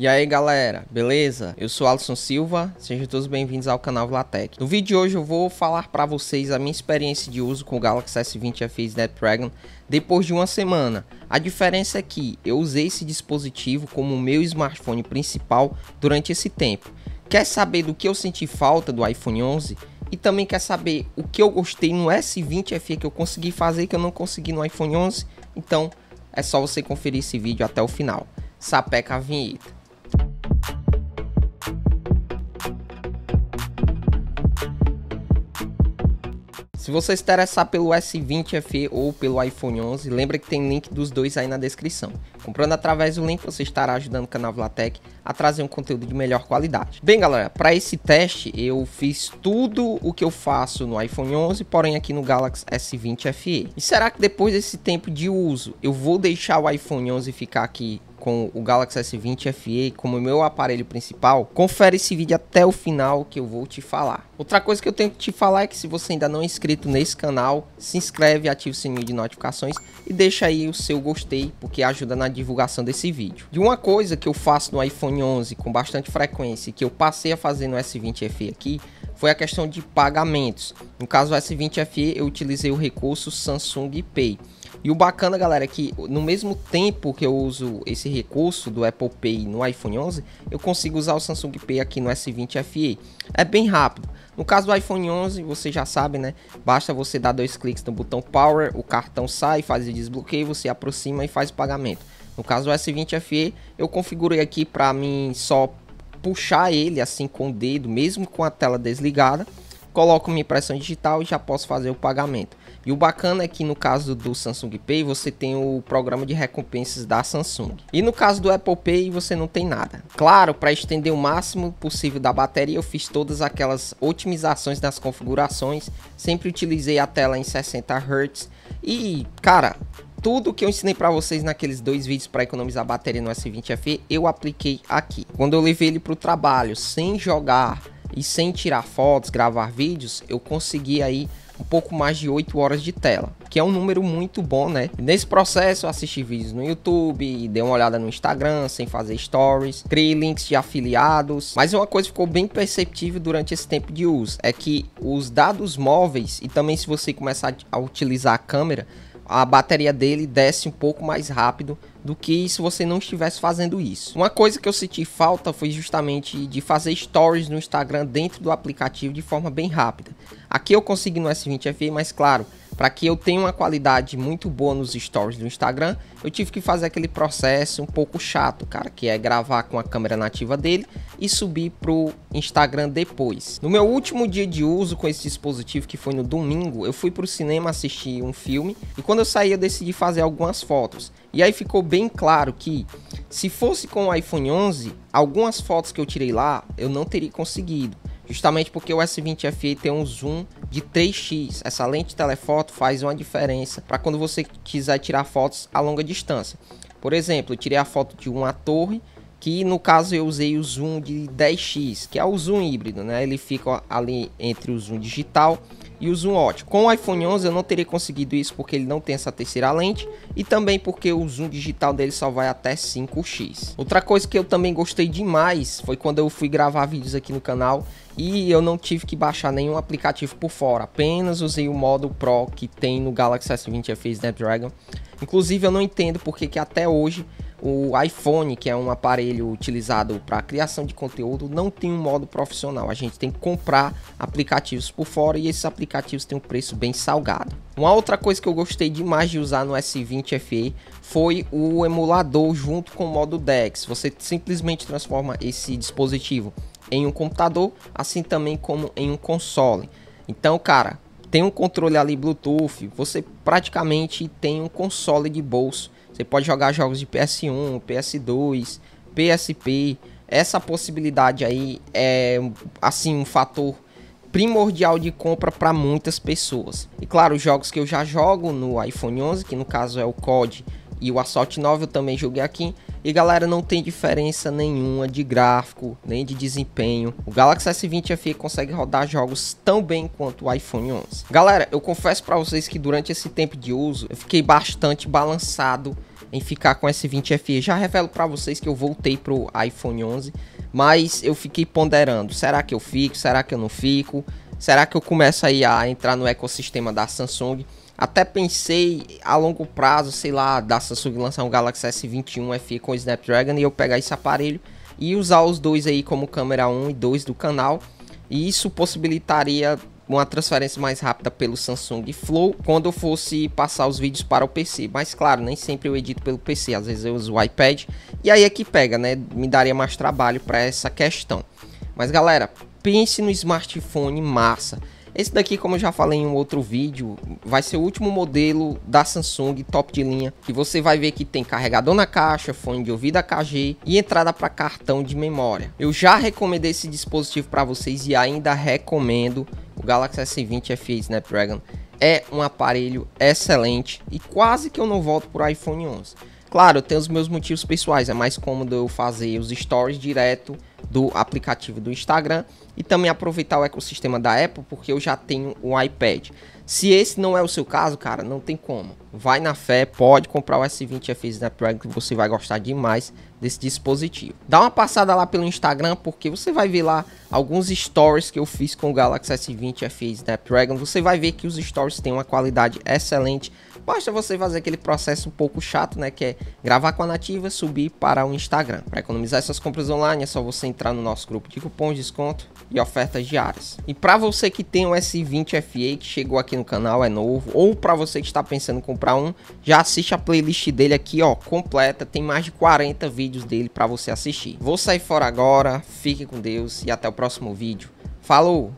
E aí galera, beleza? Eu sou Alisson Silva, sejam todos bem-vindos ao canal Vlatec. No vídeo de hoje eu vou falar para vocês a minha experiência de uso com o Galaxy S20 FE Snapdragon depois de uma semana. A diferença é que eu usei esse dispositivo como meu smartphone principal durante esse tempo. Quer saber do que eu senti falta do iPhone 11? E também quer saber o que eu gostei no S20 FE que eu consegui fazer que eu não consegui no iPhone 11? Então é só você conferir esse vídeo até o final. Sapeca a vinheta. Se você se interessar pelo S20 FE ou pelo iPhone 11, lembra que tem link dos dois aí na descrição. Comprando através do link, você estará ajudando o canal Vlatec a trazer um conteúdo de melhor qualidade. Bem, galera, para esse teste eu fiz tudo o que eu faço no iPhone 11, porém aqui no Galaxy S20 FE. E será que depois desse tempo de uso, eu vou deixar o iPhone 11 ficar aqui com o Galaxy S20 FE como meu aparelho principal, confere esse vídeo até o final que eu vou te falar. Outra coisa que eu tenho que te falar é que se você ainda não é inscrito nesse canal, se inscreve, ativa o sininho de notificações e deixa aí o seu gostei, porque ajuda na divulgação desse vídeo. De uma coisa que eu faço no iPhone 11 com bastante frequência e que eu passei a fazer no S20 FE aqui, foi a questão de pagamentos. No caso do S20 FE, eu utilizei o recurso Samsung Pay. E o bacana, galera, é que no mesmo tempo que eu uso esse recurso do Apple Pay no iPhone 11, eu consigo usar o Samsung Pay aqui no S20 FE. É bem rápido. No caso do iPhone 11, você já sabe, né? Basta você dar dois cliques no botão Power, o cartão sai, faz o desbloqueio, você aproxima e faz o pagamento. No caso do S20 FE, eu configurei aqui para mim só puxar ele assim com o dedo, mesmo com a tela desligada. Coloco minha impressão digital e já posso fazer o pagamento. E o bacana é que no caso do Samsung Pay você tem o programa de recompensas da Samsung. E no caso do Apple Pay você não tem nada. Claro, para estender o máximo possível da bateria, eu fiz todas aquelas otimizações das configurações, sempre utilizei a tela em 60 Hz e, cara, tudo que eu ensinei para vocês naqueles dois vídeos para economizar bateria no S20FE, eu apliquei aqui. Quando eu levei ele para o trabalho, sem jogar e sem tirar fotos, gravar vídeos, eu consegui aí um pouco mais de 8 horas de tela, que é um número muito bom, né? Nesse processo, eu assisti vídeos no YouTube, dei uma olhada no Instagram, sem fazer stories, criei links de afiliados, mas uma coisa ficou bem perceptível durante esse tempo de uso, é que os dados móveis e também se você começar a utilizar a câmera, a bateria dele desce um pouco mais rápido do que se você não estivesse fazendo isso. Uma coisa que eu senti falta foi justamente de fazer stories no Instagram dentro do aplicativo de forma bem rápida. Aqui eu consegui no S20 FE, mas claro, para que eu tenha uma qualidade muito boa nos stories do Instagram, eu tive que fazer aquele processo um pouco chato, cara, que é gravar com a câmera nativa dele e subir pro Instagram depois. No meu último dia de uso com esse dispositivo, que foi no domingo, eu fui pro cinema assistir um filme e quando eu saí eu decidi fazer algumas fotos. E aí ficou bem claro que se fosse com o iPhone 11, algumas fotos que eu tirei lá, eu não teria conseguido. Justamente porque o S20 FE tem um zoom de 3x. Essa lente telefoto faz uma diferença para quando você quiser tirar fotos a longa distância. Por exemplo, eu tirei a foto de uma torre, que no caso eu usei o zoom de 10x, que é o zoom híbrido, né? Ele fica ali entre o zoom digital e o zoom ótico. Com o iPhone 11 eu não teria conseguido isso porque ele não tem essa terceira lente e também porque o zoom digital dele só vai até 5x. Outra coisa que eu também gostei demais foi quando eu fui gravar vídeos aqui no canal e eu não tive que baixar nenhum aplicativo por fora, apenas usei o modo Pro que tem no Galaxy S20 FE Snapdragon. Inclusive eu não entendo porque que até hoje o iPhone, que é um aparelho utilizado para criação de conteúdo, não tem um modo profissional. A gente tem que comprar aplicativos por fora e esses aplicativos têm um preço bem salgado. Uma outra coisa que eu gostei demais de usar no S20 FE foi o emulador junto com o modo DeX. Você simplesmente transforma esse dispositivo em um computador, assim também como em um console. Então, cara, tem um controle ali Bluetooth, você praticamente tem um console de bolso você pode jogar jogos de PS1, PS2, PSP. Essa possibilidade aí é assim um fator primordial de compra para muitas pessoas. E claro, os jogos que eu já jogo no iPhone 11, que no caso é o COD e o Assault 9, eu também joguei aqui. E galera, não tem diferença nenhuma de gráfico, nem de desempenho. O Galaxy S20 FE consegue rodar jogos tão bem quanto o iPhone 11. Galera, eu confesso para vocês que durante esse tempo de uso, eu fiquei bastante balançado em ficar com S20 FE. Já revelo para vocês que eu voltei pro iPhone 11, mas eu fiquei ponderando, será que eu fico, será que eu não fico? Será que eu começo aí a entrar no ecossistema da Samsung? Até pensei a longo prazo, sei lá, da Samsung lançar um Galaxy S21 FE com Snapdragon e eu pegar esse aparelho e usar os dois aí como câmera 1 e 2 do canal. E isso possibilitaria uma transferência mais rápida pelo Samsung Flow quando eu fosse passar os vídeos para o PC. Mas claro, nem sempre eu edito pelo PC, às vezes eu uso o iPad e aí é que pega, né? Me daria mais trabalho para essa questão. Mas galera, pense no smartphone massa. Esse daqui, como eu já falei em um outro vídeo, vai ser o último modelo da Samsung top de linha. E você vai ver que tem carregador na caixa, fone de ouvido AKG e entrada para cartão de memória. Eu já recomendei esse dispositivo para vocês e ainda recomendo o Galaxy S20 FE Snapdragon é um aparelho excelente e quase que eu não volto por iPhone 11. Claro, eu tenho os meus motivos pessoais, é mais cômodo eu fazer os stories direto do aplicativo do Instagram e também aproveitar o ecossistema da Apple, porque eu já tenho o iPad. Se esse não é o seu caso, cara, não tem como. Vai na fé, pode comprar o S20 FE Snapdragon que você vai gostar demais desse dispositivo. Dá uma passada lá pelo Instagram porque você vai ver lá alguns stories que eu fiz com o Galaxy S20 FE Snapdragon. Você vai ver que os stories têm uma qualidade excelente Basta você fazer aquele processo um pouco chato, né? Que é gravar com a nativa, subir para o Instagram. Para economizar suas compras online, é só você entrar no nosso grupo de cupons, de desconto e ofertas diárias. E para você que tem o um S20 FE que chegou aqui no canal, é novo, ou para você que está pensando em comprar um, já assiste a playlist dele aqui, ó, completa, tem mais de 40 vídeos dele para você assistir. Vou sair fora agora, fique com Deus e até o próximo vídeo. Falou!